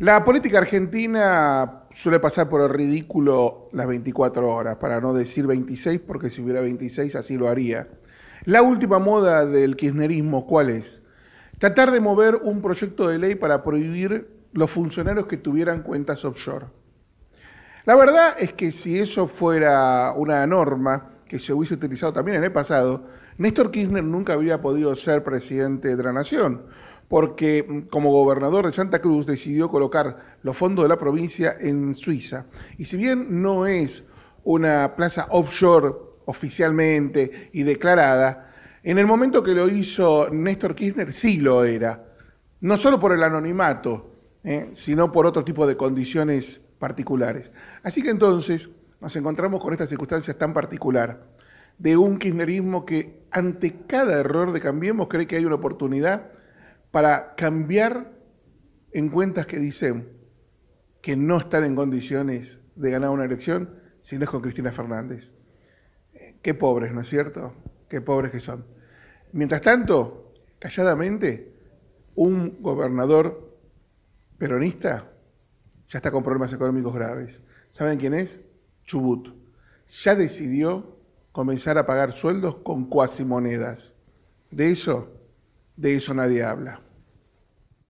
La política argentina suele pasar por el ridículo las 24 horas, para no decir 26, porque si hubiera 26 así lo haría. La última moda del kirchnerismo, ¿cuál es? Tratar de mover un proyecto de ley para prohibir los funcionarios que tuvieran cuentas offshore. La verdad es que si eso fuera una norma que se hubiese utilizado también en el pasado, Néstor Kirchner nunca habría podido ser presidente de la Nación, porque mm, como gobernador de Santa Cruz decidió colocar los fondos de la provincia en Suiza. Y si bien no es una plaza offshore oficialmente y declarada, en el momento que lo hizo Néstor Kirchner sí lo era, no solo por el anonimato, ¿eh? sino por otro tipo de condiciones particulares. Así que entonces nos encontramos con estas circunstancias tan particular de un kirchnerismo que ante cada error de Cambiemos cree que hay una oportunidad para cambiar en cuentas que dicen que no están en condiciones de ganar una elección si no es con Cristina Fernández. Eh, qué pobres, ¿no es cierto? Qué pobres que son. Mientras tanto, calladamente, un gobernador peronista ya está con problemas económicos graves. ¿Saben quién es? Chubut. Ya decidió comenzar a pagar sueldos con cuasimonedas. De eso de eso nadie habla.